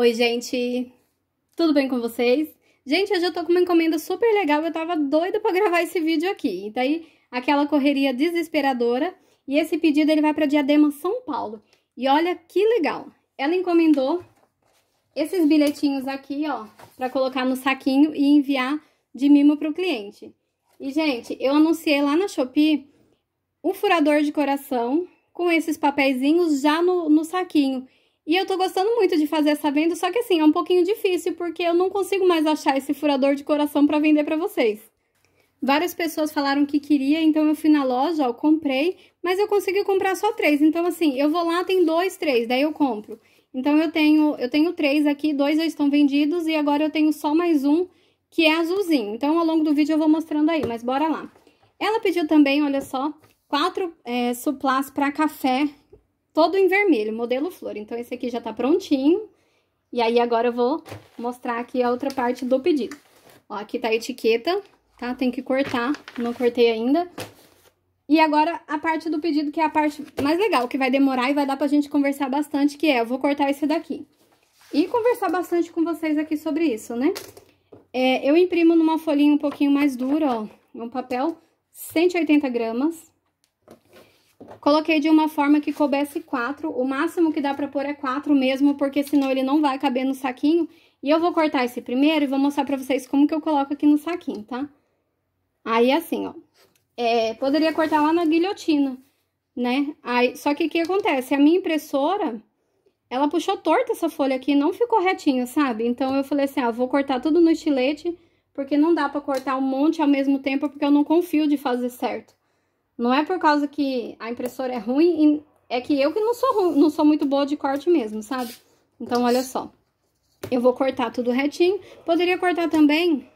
Oi, gente! Tudo bem com vocês? Gente, hoje eu tô com uma encomenda super legal, eu tava doida pra gravar esse vídeo aqui. E daí, aquela correria desesperadora, e esse pedido ele vai pra Diadema, São Paulo. E olha que legal! Ela encomendou esses bilhetinhos aqui, ó, pra colocar no saquinho e enviar de mimo pro cliente. E, gente, eu anunciei lá na Shopee um furador de coração com esses papeizinhos já no, no saquinho. E eu tô gostando muito de fazer essa venda, só que assim, é um pouquinho difícil, porque eu não consigo mais achar esse furador de coração para vender para vocês. Várias pessoas falaram que queria, então eu fui na loja, ó, comprei, mas eu consegui comprar só três. Então, assim, eu vou lá, tem dois, três, daí eu compro. Então, eu tenho, eu tenho três aqui, dois já estão vendidos e agora eu tenho só mais um, que é azulzinho. Então, ao longo do vídeo eu vou mostrando aí, mas bora lá. Ela pediu também, olha só, quatro é, suplás para café todo em vermelho, modelo flor. Então, esse aqui já tá prontinho. E aí, agora eu vou mostrar aqui a outra parte do pedido. Ó, aqui tá a etiqueta, tá? Tem que cortar, não cortei ainda. E agora, a parte do pedido, que é a parte mais legal, que vai demorar e vai dar pra gente conversar bastante, que é, eu vou cortar esse daqui. E conversar bastante com vocês aqui sobre isso, né? É, eu imprimo numa folhinha um pouquinho mais dura, ó, um papel, 180 gramas, Coloquei de uma forma que coubesse quatro. O máximo que dá pra pôr é quatro mesmo, porque senão ele não vai caber no saquinho. E eu vou cortar esse primeiro e vou mostrar pra vocês como que eu coloco aqui no saquinho, tá? Aí, é assim, ó. É, poderia cortar lá na guilhotina, né? Aí, só que o que acontece? A minha impressora, ela puxou torta essa folha aqui, não ficou retinho, sabe? Então, eu falei assim, ó, ah, vou cortar tudo no estilete, porque não dá pra cortar um monte ao mesmo tempo, porque eu não confio de fazer certo. Não é por causa que a impressora é ruim, é que eu que não sou, ruim, não sou muito boa de corte mesmo, sabe? Então, olha só. Eu vou cortar tudo retinho. Poderia cortar também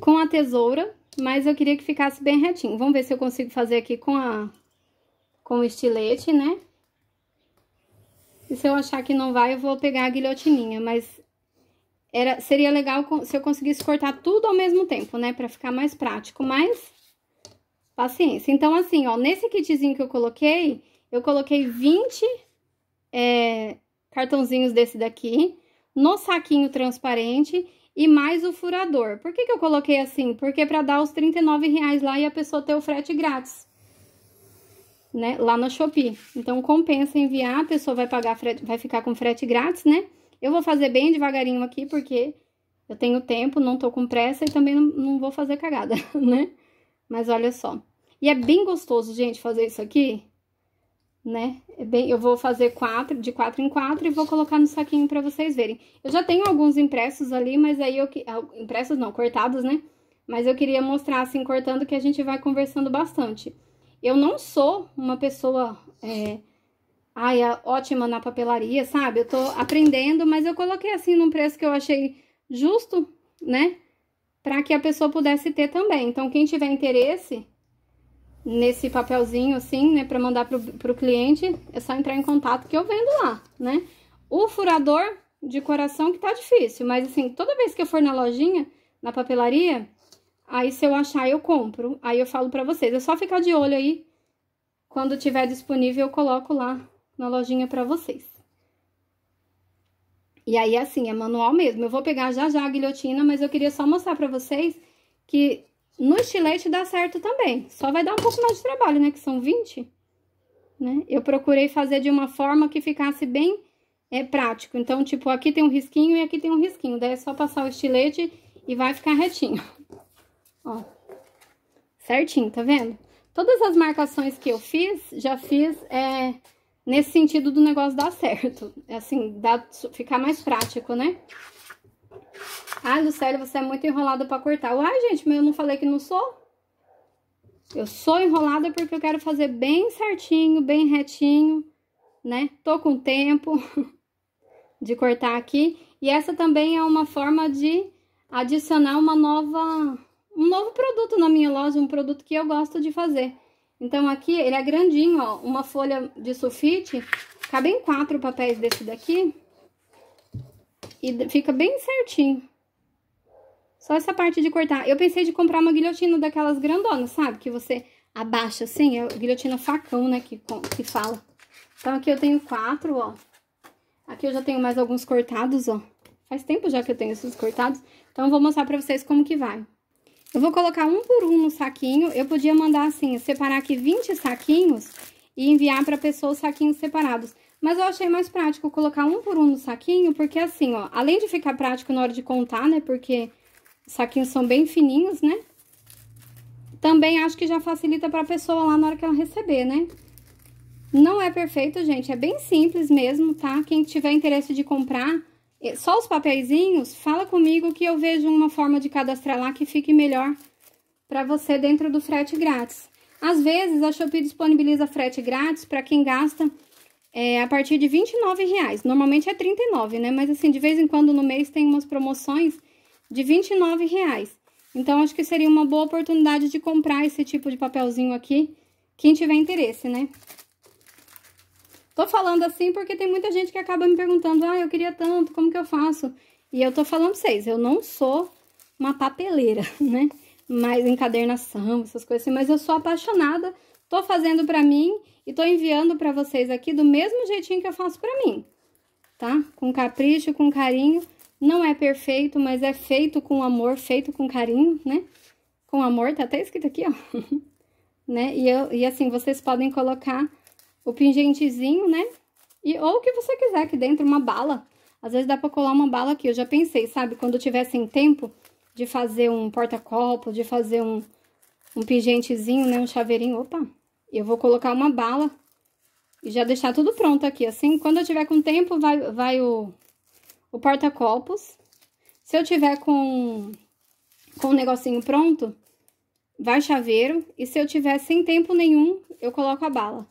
com a tesoura, mas eu queria que ficasse bem retinho. Vamos ver se eu consigo fazer aqui com a com o estilete, né? E se eu achar que não vai, eu vou pegar a guilhotininha, mas era seria legal se eu conseguisse cortar tudo ao mesmo tempo, né, para ficar mais prático, mas Paciência. Então, assim, ó, nesse kitzinho que eu coloquei, eu coloquei 20 é, cartãozinhos desse daqui, no saquinho transparente e mais o furador. Por que, que eu coloquei assim? Porque é para dar os 39 reais lá e a pessoa ter o frete grátis, né? Lá no Shopee. Então, compensa enviar, a pessoa vai pagar frete, vai ficar com frete grátis, né? Eu vou fazer bem devagarinho aqui, porque eu tenho tempo, não tô com pressa e também não, não vou fazer cagada, né? Mas olha só. E é bem gostoso, gente, fazer isso aqui, né? É bem, eu vou fazer quatro, de quatro em quatro, e vou colocar no saquinho pra vocês verem. Eu já tenho alguns impressos ali, mas aí eu... Ah, impressos não, cortados, né? Mas eu queria mostrar, assim, cortando, que a gente vai conversando bastante. Eu não sou uma pessoa... É, ai, é ótima na papelaria, sabe? Eu tô aprendendo, mas eu coloquei assim num preço que eu achei justo, né? para que a pessoa pudesse ter também. Então, quem tiver interesse nesse papelzinho assim, né, para mandar pro, pro cliente, é só entrar em contato que eu vendo lá, né? O furador de coração que tá difícil, mas assim, toda vez que eu for na lojinha, na papelaria, aí se eu achar eu compro, aí eu falo para vocês, é só ficar de olho aí. Quando tiver disponível, eu coloco lá na lojinha para vocês. E aí, assim, é manual mesmo. Eu vou pegar já já a guilhotina, mas eu queria só mostrar pra vocês que no estilete dá certo também. Só vai dar um pouco mais de trabalho, né? Que são 20, né? Eu procurei fazer de uma forma que ficasse bem é, prático. Então, tipo, aqui tem um risquinho e aqui tem um risquinho. Daí é só passar o estilete e vai ficar retinho. Ó, certinho, tá vendo? Todas as marcações que eu fiz, já fiz... É, nesse sentido do negócio dar certo. É assim, dá, ficar mais prático, né? Ai, ah, Lucélia, você é muito enrolada pra cortar. Uai, gente, mas eu não falei que não sou? Eu sou enrolada porque eu quero fazer bem certinho, bem retinho, né? Tô com tempo de cortar aqui. E essa também é uma forma de adicionar uma nova... Um novo produto na minha loja, um produto que eu gosto de fazer. Então, aqui ele é grandinho, ó. Uma folha de sulfite, em quatro papéis desse daqui. E fica bem certinho. Só essa parte de cortar. Eu pensei de comprar uma guilhotina daquelas grandonas, sabe? Que você abaixa assim, é guilhotina facão, né? Que, que fala. Então, aqui eu tenho quatro, ó. Aqui eu já tenho mais alguns cortados, ó. Faz tempo já que eu tenho esses cortados. Então, eu vou mostrar pra vocês como que vai. Eu vou colocar um por um no saquinho. Eu podia mandar assim, separar aqui 20 saquinhos e enviar para pessoa os saquinhos separados. Mas eu achei mais prático colocar um por um no saquinho, porque assim, ó, além de ficar prático na hora de contar, né, porque os saquinhos são bem fininhos, né? Também acho que já facilita para a pessoa lá na hora que ela receber, né? Não é perfeito, gente, é bem simples mesmo, tá? Quem tiver interesse de comprar, só os papeizinhos, fala comigo que eu vejo uma forma de cadastrar lá que fique melhor para você dentro do frete grátis. Às vezes, a Shopee disponibiliza frete grátis para quem gasta é, a partir de R$ Normalmente é R$ né? Mas assim, de vez em quando no mês tem umas promoções de R$ Então, acho que seria uma boa oportunidade de comprar esse tipo de papelzinho aqui, quem tiver interesse, né? Tô falando assim porque tem muita gente que acaba me perguntando, ah, eu queria tanto, como que eu faço? E eu tô falando pra vocês, eu não sou uma papeleira, né? Mas encadernação, essas coisas assim, mas eu sou apaixonada, tô fazendo pra mim e tô enviando pra vocês aqui do mesmo jeitinho que eu faço pra mim, tá? Com capricho, com carinho, não é perfeito, mas é feito com amor, feito com carinho, né? Com amor, tá até escrito aqui, ó, né? E, eu, e assim, vocês podem colocar o pingentezinho, né? E, ou o que você quiser aqui dentro, uma bala. Às vezes dá pra colar uma bala aqui, eu já pensei, sabe? Quando tiver sem tempo de fazer um porta-copo, de fazer um, um pingentezinho, né? Um chaveirinho, opa! Eu vou colocar uma bala e já deixar tudo pronto aqui. Assim, quando eu tiver com tempo, vai, vai o, o porta-copos. Se eu tiver com, com um negocinho pronto, vai chaveiro. E se eu tiver sem tempo nenhum, eu coloco a bala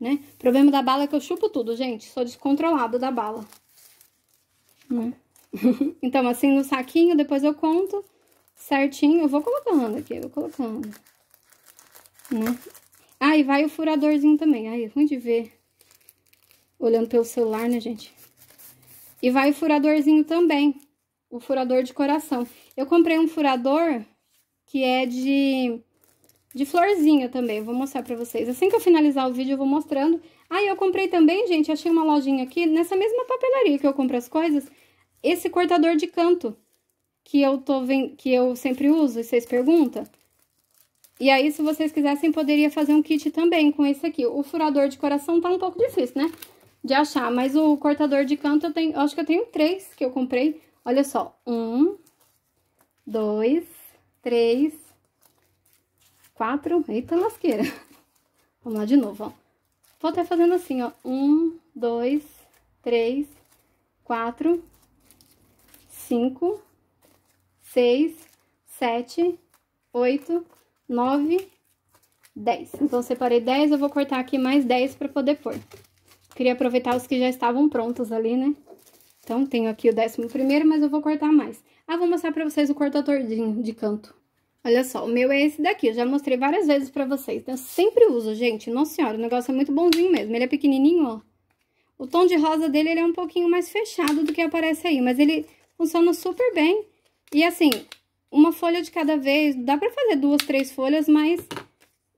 né? O problema da bala é que eu chupo tudo, gente. Sou descontrolada da bala. Né? então, assim, no saquinho, depois eu conto certinho. Eu vou colocando aqui, eu vou colocando. Né? Ah, e vai o furadorzinho também. Aí, é ruim de ver. Olhando pelo celular, né, gente? E vai o furadorzinho também. O furador de coração. Eu comprei um furador que é de de florzinha também, vou mostrar pra vocês. Assim que eu finalizar o vídeo, eu vou mostrando. Ah, eu comprei também, gente, achei uma lojinha aqui, nessa mesma papelaria que eu compro as coisas, esse cortador de canto, que eu, tô que eu sempre uso, e vocês perguntam. E aí, se vocês quisessem, poderia fazer um kit também com esse aqui. O furador de coração tá um pouco difícil, né? De achar, mas o cortador de canto, eu, tenho, eu acho que eu tenho três que eu comprei. Olha só, um, dois, três, quatro. Eita lasqueira. Vamos lá de novo, ó. Vou até fazendo assim, ó. Um, dois, três, quatro, cinco, seis, sete, oito, nove, dez. Então, separei dez, eu vou cortar aqui mais dez pra poder pôr. Queria aproveitar os que já estavam prontos ali, né? Então, tenho aqui o décimo primeiro, mas eu vou cortar mais. Ah, vou mostrar pra vocês o cortador de, de canto. Olha só, o meu é esse daqui, eu já mostrei várias vezes pra vocês, né? Eu sempre uso, gente, nossa senhora, o negócio é muito bonzinho mesmo, ele é pequenininho, ó. O tom de rosa dele, ele é um pouquinho mais fechado do que aparece aí, mas ele funciona super bem. E assim, uma folha de cada vez, dá pra fazer duas, três folhas, mas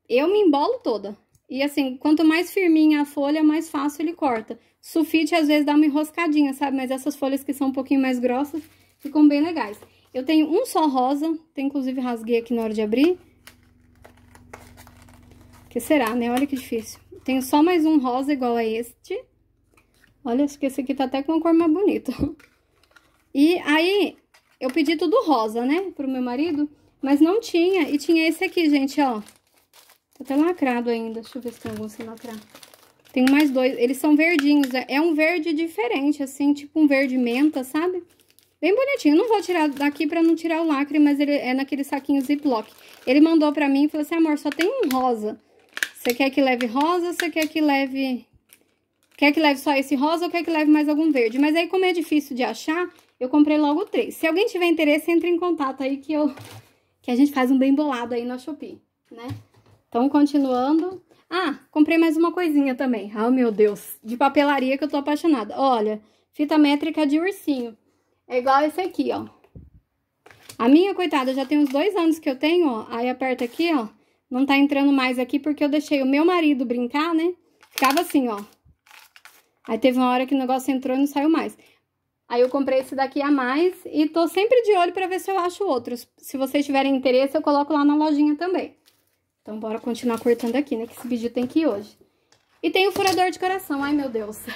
eu me embolo toda. E assim, quanto mais firminha a folha, mais fácil ele corta. Sufite, às vezes, dá uma enroscadinha, sabe? Mas essas folhas que são um pouquinho mais grossas, ficam bem legais. Eu tenho um só rosa, tem inclusive rasguei aqui na hora de abrir. Que será, né? Olha que difícil. Tenho só mais um rosa igual a este. Olha, acho que esse aqui tá até com uma cor mais bonita. E aí, eu pedi tudo rosa, né? Pro meu marido, mas não tinha. E tinha esse aqui, gente, ó. Tá até lacrado ainda. Deixa eu ver se tem algum sem lacrar. Tem mais dois. Eles são verdinhos. É, é um verde diferente, assim, tipo um verde menta, sabe? Bem bonitinho. Não vou tirar daqui pra não tirar o lacre, mas ele é naquele saquinho Ziploc. Ele mandou pra mim e falou assim, amor, só tem um rosa. Você quer que leve rosa você quer que leve... Quer que leve só esse rosa ou quer que leve mais algum verde? Mas aí, como é difícil de achar, eu comprei logo três. Se alguém tiver interesse, entre em contato aí que eu... Que a gente faz um bem bolado aí na Shopee, né? Então, continuando... Ah, comprei mais uma coisinha também. Ah, oh, meu Deus. De papelaria que eu tô apaixonada. Olha, fita métrica de ursinho. É igual esse aqui, ó. A minha, coitada, já tem uns dois anos que eu tenho, ó. Aí aperta aqui, ó. Não tá entrando mais aqui porque eu deixei o meu marido brincar, né? Ficava assim, ó. Aí teve uma hora que o negócio entrou e não saiu mais. Aí eu comprei esse daqui a mais e tô sempre de olho pra ver se eu acho outros. Se vocês tiverem interesse, eu coloco lá na lojinha também. Então, bora continuar cortando aqui, né? Que esse vídeo tem que ir hoje. E tem o furador de coração. Ai, meu Deus.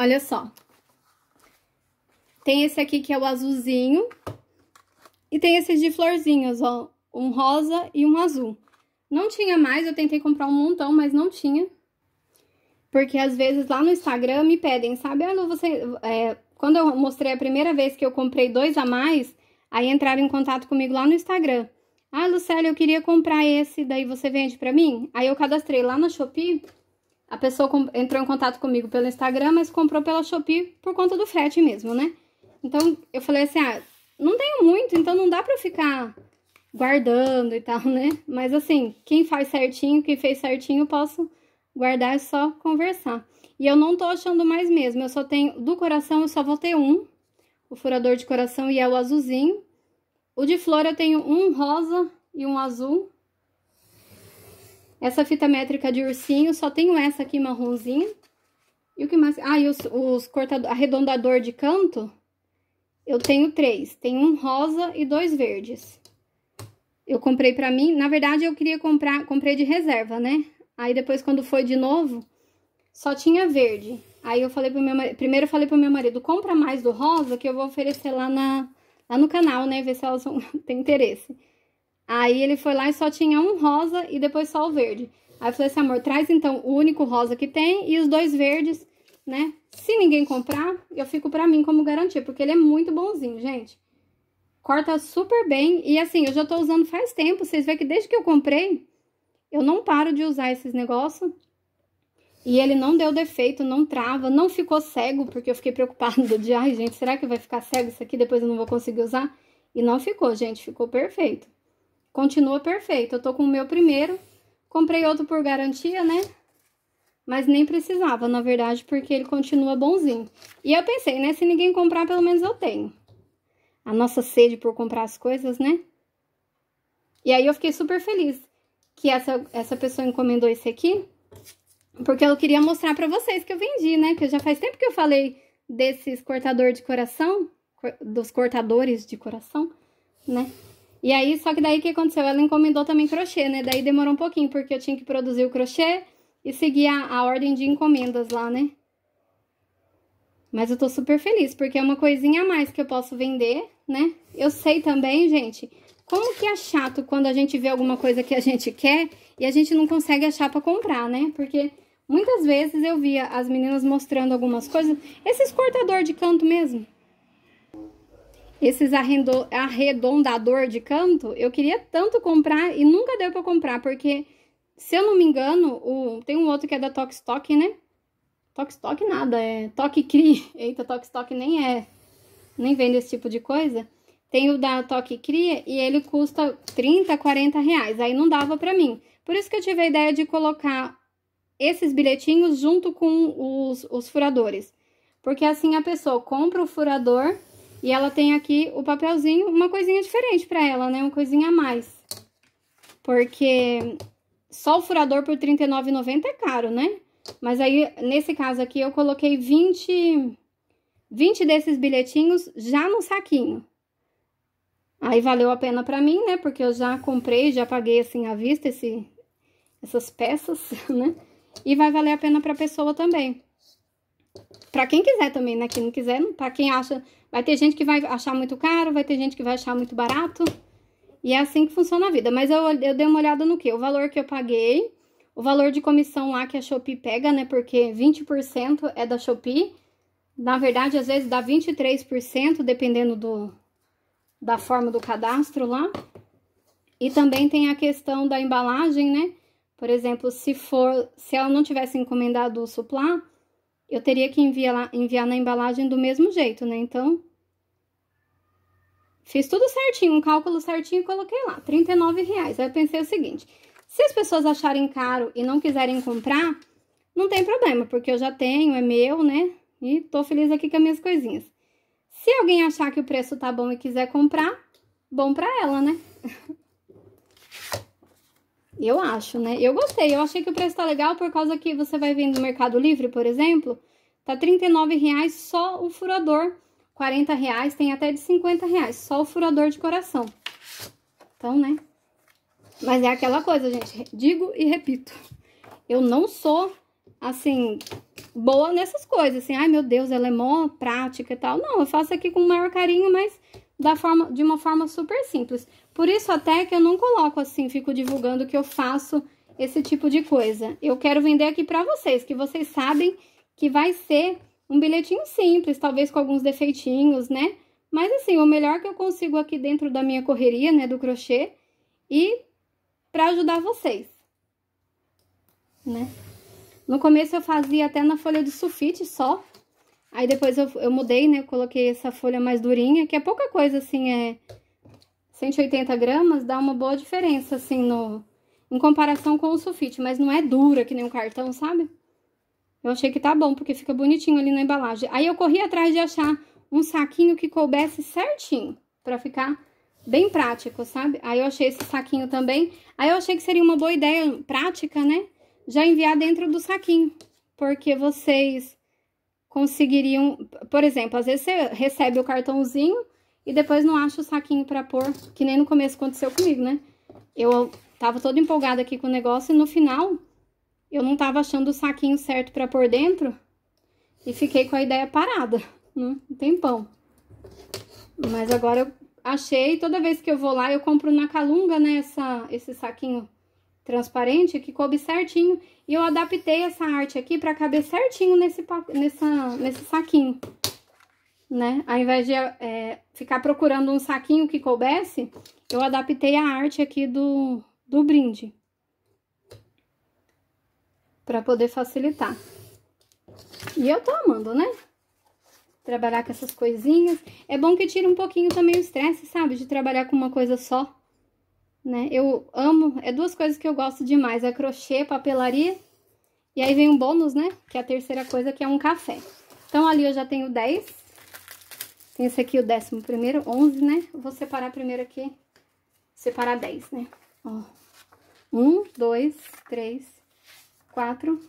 Olha só. Tem esse aqui que é o azulzinho. E tem esses de florzinhas, ó. Um rosa e um azul. Não tinha mais, eu tentei comprar um montão, mas não tinha. Porque às vezes lá no Instagram me pedem, sabe? Ah, você... É, quando eu mostrei a primeira vez que eu comprei dois a mais, aí entraram em contato comigo lá no Instagram. Ah, Lucélia, eu queria comprar esse, daí você vende pra mim? Aí eu cadastrei lá na Shopee a pessoa entrou em contato comigo pelo Instagram, mas comprou pela Shopee por conta do frete mesmo, né? Então, eu falei assim, ah, não tenho muito, então não dá pra eu ficar guardando e tal, né? Mas assim, quem faz certinho, quem fez certinho, eu posso guardar, é só conversar. E eu não tô achando mais mesmo, eu só tenho, do coração eu só vou ter um, o furador de coração e é o azulzinho. O de flor eu tenho um rosa e um azul, essa fita métrica de ursinho, só tenho essa aqui marronzinha. E o que mais? Ah, e os, os cortador, arredondador de canto, eu tenho três. Tem um rosa e dois verdes. Eu comprei pra mim, na verdade eu queria comprar, comprei de reserva, né? Aí depois quando foi de novo, só tinha verde. Aí eu falei pro meu marido, primeiro eu falei pro meu marido, compra mais do rosa que eu vou oferecer lá, na, lá no canal, né? Ver se elas vão ter interesse. Aí ele foi lá e só tinha um rosa e depois só o verde. Aí eu falei assim, amor, traz então o único rosa que tem e os dois verdes, né? Se ninguém comprar, eu fico pra mim como garantia, porque ele é muito bonzinho, gente. Corta super bem e assim, eu já tô usando faz tempo, vocês veem que desde que eu comprei, eu não paro de usar esses negócios. E ele não deu defeito, não trava, não ficou cego, porque eu fiquei preocupada de, ai gente, será que vai ficar cego isso aqui, depois eu não vou conseguir usar? E não ficou, gente, ficou perfeito continua perfeito. Eu tô com o meu primeiro, comprei outro por garantia, né? Mas nem precisava, na verdade, porque ele continua bonzinho. E eu pensei, né? Se ninguém comprar, pelo menos eu tenho. A nossa sede por comprar as coisas, né? E aí eu fiquei super feliz que essa, essa pessoa encomendou esse aqui. Porque eu queria mostrar pra vocês que eu vendi, né? Que já faz tempo que eu falei desses cortador de coração, dos cortadores de coração, né? E aí, só que daí o que aconteceu? Ela encomendou também crochê, né? Daí demorou um pouquinho, porque eu tinha que produzir o crochê e seguir a, a ordem de encomendas lá, né? Mas eu tô super feliz, porque é uma coisinha a mais que eu posso vender, né? Eu sei também, gente, como que é chato quando a gente vê alguma coisa que a gente quer e a gente não consegue achar pra comprar, né? Porque muitas vezes eu via as meninas mostrando algumas coisas, esses cortador de canto mesmo, esses arredondador de canto, eu queria tanto comprar e nunca deu para comprar, porque, se eu não me engano, o, tem um outro que é da Tox Stock, né? Tox Stock nada, é Toque Cri. Eita, Tox Stock nem é, nem vende esse tipo de coisa. Tem o da Toque Cri e ele custa 30, 40 reais, aí não dava para mim. Por isso que eu tive a ideia de colocar esses bilhetinhos junto com os, os furadores. Porque assim a pessoa compra o furador e ela tem aqui o papelzinho, uma coisinha diferente para ela, né? Uma coisinha a mais. Porque só o furador por R$39,90 é caro, né? Mas aí, nesse caso aqui, eu coloquei 20, 20 desses bilhetinhos já no saquinho. Aí valeu a pena pra mim, né? Porque eu já comprei, já paguei assim à vista esse, essas peças, né? E vai valer a pena pra pessoa também. Pra quem quiser também, né? Quem não quiser, pra quem acha... Vai ter gente que vai achar muito caro, vai ter gente que vai achar muito barato. E é assim que funciona a vida. Mas eu, eu dei uma olhada no que? O valor que eu paguei, o valor de comissão lá que a Shopee pega, né? Porque 20% é da Shopee. Na verdade, às vezes dá 23%, dependendo do, da forma do cadastro lá. E também tem a questão da embalagem, né? Por exemplo, se for, se ela não tivesse encomendado o suplá, eu teria que enviar, enviar na embalagem do mesmo jeito, né? Então, fiz tudo certinho, um cálculo certinho e coloquei lá, R$39,00. Aí eu pensei o seguinte, se as pessoas acharem caro e não quiserem comprar, não tem problema, porque eu já tenho, é meu, né? E tô feliz aqui com as minhas coisinhas. Se alguém achar que o preço tá bom e quiser comprar, bom pra ela, né? Eu acho, né? Eu gostei. Eu achei que o preço tá legal por causa que você vai vendo no Mercado Livre, por exemplo, tá R$39,00 só o furador. R$40,00, tem até de R$50,00, só o furador de coração. Então, né? Mas é aquela coisa, gente. Digo e repito. Eu não sou, assim, boa nessas coisas. Assim, ai meu Deus, ela é mó prática e tal. Não, eu faço aqui com o maior carinho, mas da forma, de uma forma super simples. Por isso até que eu não coloco assim, fico divulgando que eu faço esse tipo de coisa. Eu quero vender aqui para vocês, que vocês sabem que vai ser um bilhetinho simples, talvez com alguns defeitinhos, né? Mas assim, o melhor que eu consigo aqui dentro da minha correria, né, do crochê, e para ajudar vocês, né? No começo eu fazia até na folha de sulfite só, aí depois eu, eu mudei, né, eu coloquei essa folha mais durinha, que é pouca coisa assim, é 180 gramas dá uma boa diferença, assim, no, em comparação com o sulfite, mas não é dura que nem um cartão, sabe? Eu achei que tá bom, porque fica bonitinho ali na embalagem. Aí eu corri atrás de achar um saquinho que coubesse certinho, pra ficar bem prático, sabe? Aí eu achei esse saquinho também. Aí eu achei que seria uma boa ideia prática, né? Já enviar dentro do saquinho, porque vocês conseguiriam... Por exemplo, às vezes você recebe o cartãozinho e depois não acho o saquinho pra pôr, que nem no começo aconteceu comigo, né? Eu tava toda empolgada aqui com o negócio e no final eu não tava achando o saquinho certo pra pôr dentro e fiquei com a ideia parada, né? Um tempão. Mas agora eu achei, toda vez que eu vou lá eu compro na Calunga, né, essa, esse saquinho transparente que coube certinho e eu adaptei essa arte aqui pra caber certinho nesse, nessa, nesse saquinho né? Ao invés de é, ficar procurando um saquinho que coubesse, eu adaptei a arte aqui do, do brinde. Pra poder facilitar. E eu tô amando, né? Trabalhar com essas coisinhas. É bom que tira um pouquinho também o estresse, sabe? De trabalhar com uma coisa só. Né? Eu amo, é duas coisas que eu gosto demais, é crochê, papelaria, e aí vem um bônus, né? Que é a terceira coisa, que é um café. Então, ali eu já tenho 10, esse aqui, o décimo primeiro, 11, né? Vou separar primeiro aqui, separar 10, né? Ó, 1, 2, 3, 4,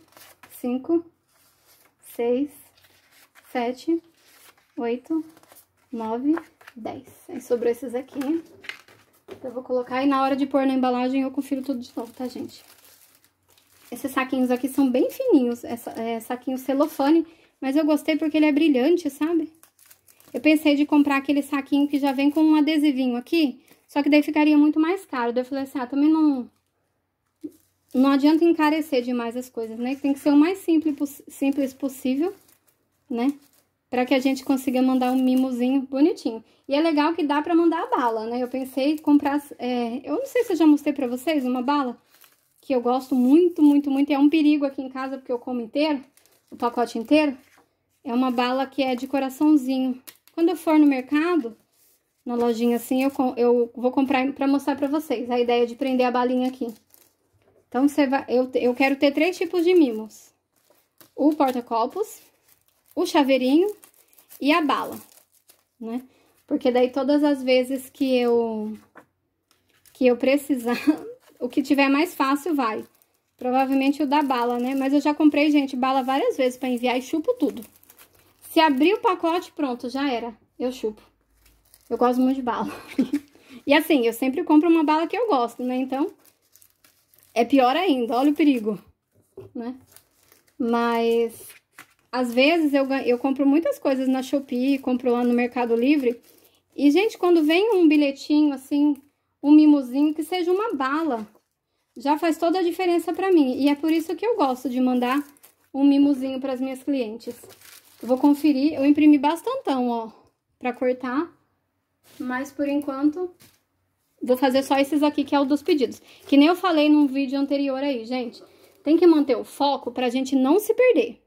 5, 6, 7, 8, 9, 10. Aí sobrou esses aqui, né? Eu vou colocar e na hora de pôr na embalagem eu confiro tudo de novo, tá, gente? Esses saquinhos aqui são bem fininhos, é, é saquinho celofane, mas eu gostei porque ele é brilhante, sabe? Eu pensei de comprar aquele saquinho que já vem com um adesivinho aqui, só que daí ficaria muito mais caro. Daí eu falei assim, ah, também não... Não adianta encarecer demais as coisas, né? Tem que ser o mais simples, simples possível, né? Pra que a gente consiga mandar um mimozinho bonitinho. E é legal que dá pra mandar a bala, né? Eu pensei em comprar... É... eu não sei se eu já mostrei pra vocês uma bala que eu gosto muito, muito, muito. E é um perigo aqui em casa porque eu como inteiro, o pacote inteiro. É uma bala que é de coraçãozinho. Quando eu for no mercado, na lojinha assim, eu, eu vou comprar para mostrar para vocês a ideia de prender a balinha aqui. Então, você vai, eu, eu quero ter três tipos de mimos. O porta-copos, o chaveirinho e a bala, né? Porque daí todas as vezes que eu, que eu precisar, o que tiver mais fácil vai. Provavelmente o da bala, né? Mas eu já comprei, gente, bala várias vezes para enviar e chupo tudo. Se abrir o pacote, pronto, já era. Eu chupo. Eu gosto muito de bala. e assim, eu sempre compro uma bala que eu gosto, né? Então, é pior ainda. Olha o perigo, né? Mas, às vezes, eu, eu compro muitas coisas na Shopee, compro lá no Mercado Livre. E, gente, quando vem um bilhetinho, assim, um mimozinho, que seja uma bala, já faz toda a diferença para mim. E é por isso que eu gosto de mandar um mimozinho para as minhas clientes. Eu vou conferir, eu imprimi bastantão, ó, pra cortar, mas por enquanto vou fazer só esses aqui, que é o dos pedidos. Que nem eu falei num vídeo anterior aí, gente. Tem que manter o foco pra gente não se perder.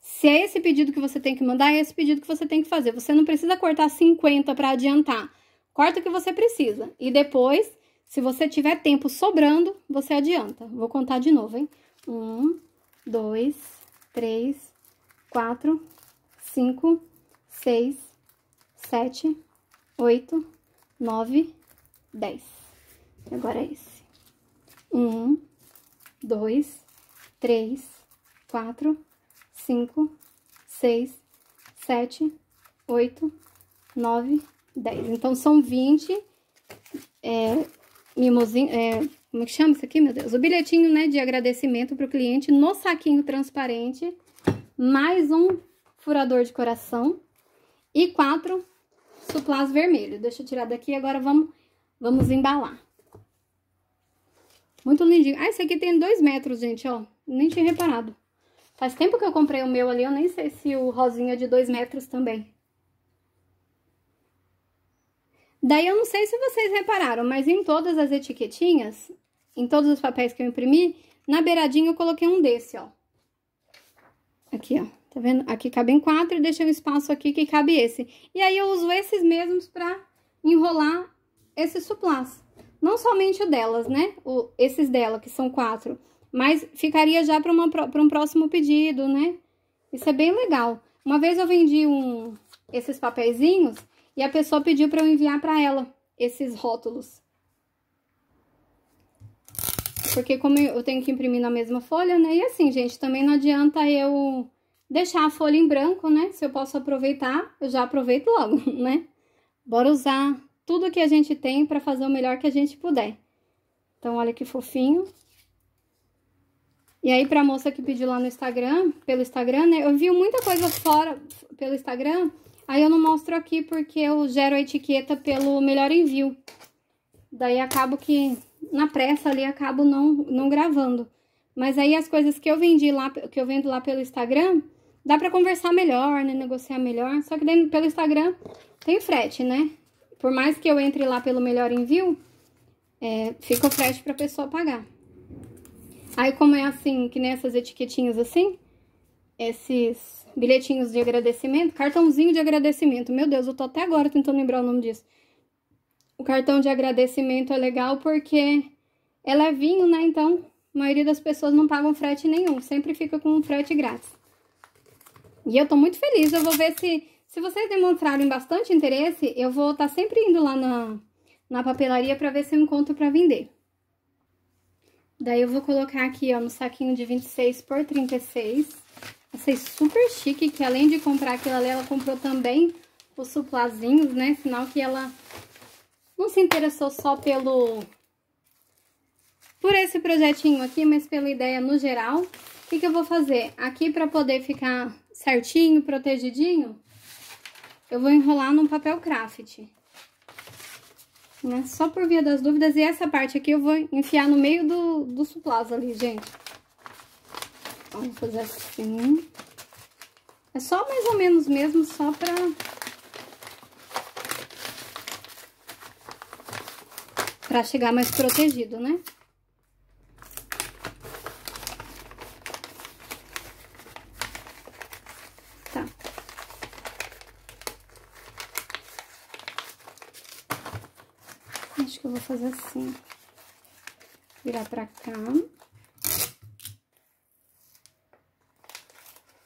Se é esse pedido que você tem que mandar, é esse pedido que você tem que fazer. Você não precisa cortar 50 para adiantar. Corta o que você precisa. E depois, se você tiver tempo sobrando, você adianta. Vou contar de novo, hein? Um, dois, três, quatro, cinco, seis, sete, oito, nove, dez. E agora é esse. Um, dois, três, quatro, cinco, seis, sete, oito, nove, dez. Então, são vinte é, mimosinho, é, como é que chama isso aqui, meu Deus? O bilhetinho, né, de agradecimento para o cliente no saquinho transparente mais um furador de coração e quatro suplás vermelho. Deixa eu tirar daqui, agora vamos, vamos embalar. Muito lindinho. Ah, esse aqui tem dois metros, gente, ó. Nem tinha reparado. Faz tempo que eu comprei o meu ali, eu nem sei se o rosinha é de dois metros também. Daí eu não sei se vocês repararam, mas em todas as etiquetinhas, em todos os papéis que eu imprimi, na beiradinha eu coloquei um desse, ó. Aqui, ó. Tá vendo? Aqui cabem quatro e deixei um espaço aqui que cabe esse. E aí, eu uso esses mesmos pra enrolar esses suplás. Não somente o delas, né? O, esses dela, que são quatro. Mas ficaria já pra, uma, pra um próximo pedido, né? Isso é bem legal. Uma vez eu vendi um, esses papeizinhos e a pessoa pediu para eu enviar para ela esses rótulos. Porque como eu tenho que imprimir na mesma folha, né? E assim, gente, também não adianta eu deixar a folha em branco, né? Se eu posso aproveitar, eu já aproveito logo, né? Bora usar tudo que a gente tem para fazer o melhor que a gente puder. Então, olha que fofinho. E aí, pra moça que pediu lá no Instagram, pelo Instagram, né? Eu vi muita coisa fora pelo Instagram, aí eu não mostro aqui porque eu gero a etiqueta pelo melhor envio. Daí acabo que na pressa ali acabo não, não gravando. Mas aí as coisas que eu vendi lá, que eu vendo lá pelo Instagram, dá para conversar melhor, né? Negociar melhor. Só que daí, pelo Instagram tem frete, né? Por mais que eu entre lá pelo melhor envio, é, fica o frete pra pessoa pagar. Aí, como é assim, que nessas etiquetinhas assim, esses bilhetinhos de agradecimento, cartãozinho de agradecimento. Meu Deus, eu tô até agora tentando lembrar o nome disso. O cartão de agradecimento é legal porque é levinho, né? Então, a maioria das pessoas não pagam frete nenhum, sempre fica com um frete grátis. E eu tô muito feliz, eu vou ver se... Se vocês demonstrarem bastante interesse, eu vou estar tá sempre indo lá na, na papelaria para ver se eu encontro para vender. Daí eu vou colocar aqui, ó, no saquinho de 26 por 36. Achei super chique, que além de comprar aquilo ali, ela comprou também os suplazinhos, né? Sinal que ela não se interessou só pelo por esse projetinho aqui, mas pela ideia no geral. O que, que eu vou fazer? Aqui, para poder ficar certinho, protegidinho, eu vou enrolar num papel craft. Né? Só por via das dúvidas. E essa parte aqui eu vou enfiar no meio do, do suplás ali, gente. Vamos fazer assim. É só mais ou menos mesmo, só pra Pra chegar mais protegido, né? Tá. Acho que eu vou fazer assim. Virar pra cá.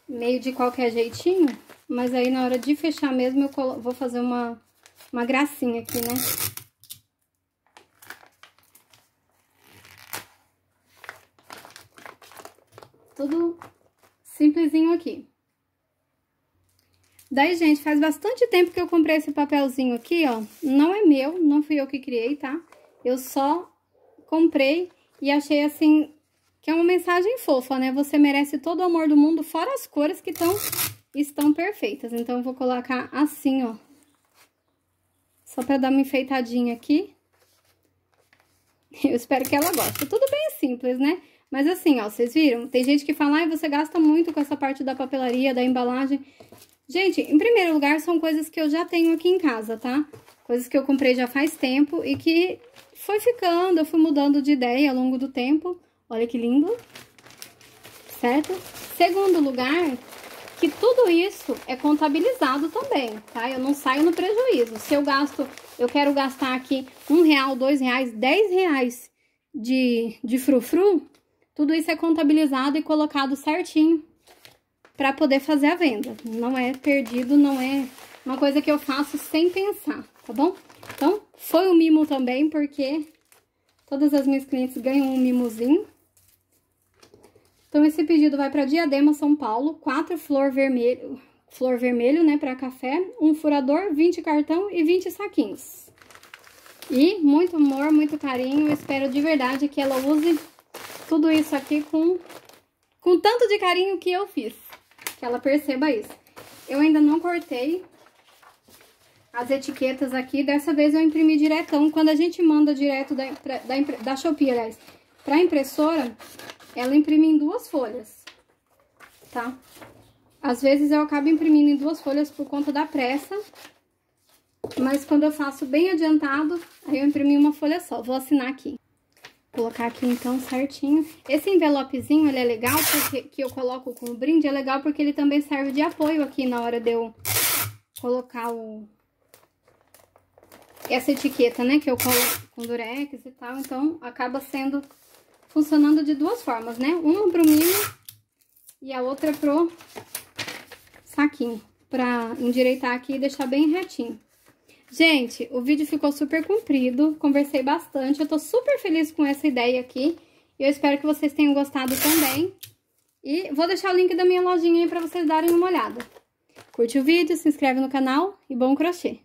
Meio de qualquer jeitinho, mas aí na hora de fechar mesmo eu vou fazer uma, uma gracinha aqui, né? tudo simplesinho aqui. Daí, gente, faz bastante tempo que eu comprei esse papelzinho aqui, ó. Não é meu, não fui eu que criei, tá? Eu só comprei e achei, assim, que é uma mensagem fofa, né? Você merece todo o amor do mundo, fora as cores que tão, estão perfeitas. Então, eu vou colocar assim, ó. Só pra dar uma enfeitadinha aqui. Eu espero que ela goste. Tudo bem é simples, né? Mas assim, ó, vocês viram? Tem gente que fala, ai, você gasta muito com essa parte da papelaria, da embalagem. Gente, em primeiro lugar, são coisas que eu já tenho aqui em casa, tá? Coisas que eu comprei já faz tempo e que foi ficando, eu fui mudando de ideia ao longo do tempo. Olha que lindo, certo? Segundo lugar, que tudo isso é contabilizado também, tá? Eu não saio no prejuízo. Se eu gasto, eu quero gastar aqui um real, dois reais, dez reais de, de frufru, tudo isso é contabilizado e colocado certinho para poder fazer a venda. Não é perdido, não é uma coisa que eu faço sem pensar, tá bom? Então, foi um mimo também, porque todas as minhas clientes ganham um mimozinho. Então, esse pedido vai para Diadema, São Paulo, quatro flor vermelho, flor vermelho, né, para café, um furador, 20 cartão e 20 saquinhos. E muito amor, muito carinho, espero de verdade que ela use tudo isso aqui com, com tanto de carinho que eu fiz. Que ela perceba isso. Eu ainda não cortei as etiquetas aqui. Dessa vez eu imprimi diretão. Quando a gente manda direto da, da, da Shopee, aliás, pra impressora, ela imprime em duas folhas, tá? Às vezes eu acabo imprimindo em duas folhas por conta da pressa, mas quando eu faço bem adiantado, aí eu imprimi uma folha só. Vou assinar aqui colocar aqui então certinho. Esse envelopezinho, ele é legal, porque que eu coloco com o brinde, é legal porque ele também serve de apoio aqui na hora de eu colocar o... Essa etiqueta, né, que eu coloco com durex e tal, então acaba sendo... Funcionando de duas formas, né? Uma pro mimo e a outra pro saquinho. Pra endireitar aqui e deixar bem retinho. Gente, o vídeo ficou super comprido, conversei bastante, eu tô super feliz com essa ideia aqui. Eu espero que vocês tenham gostado também. E vou deixar o link da minha lojinha aí pra vocês darem uma olhada. Curte o vídeo, se inscreve no canal e bom crochê!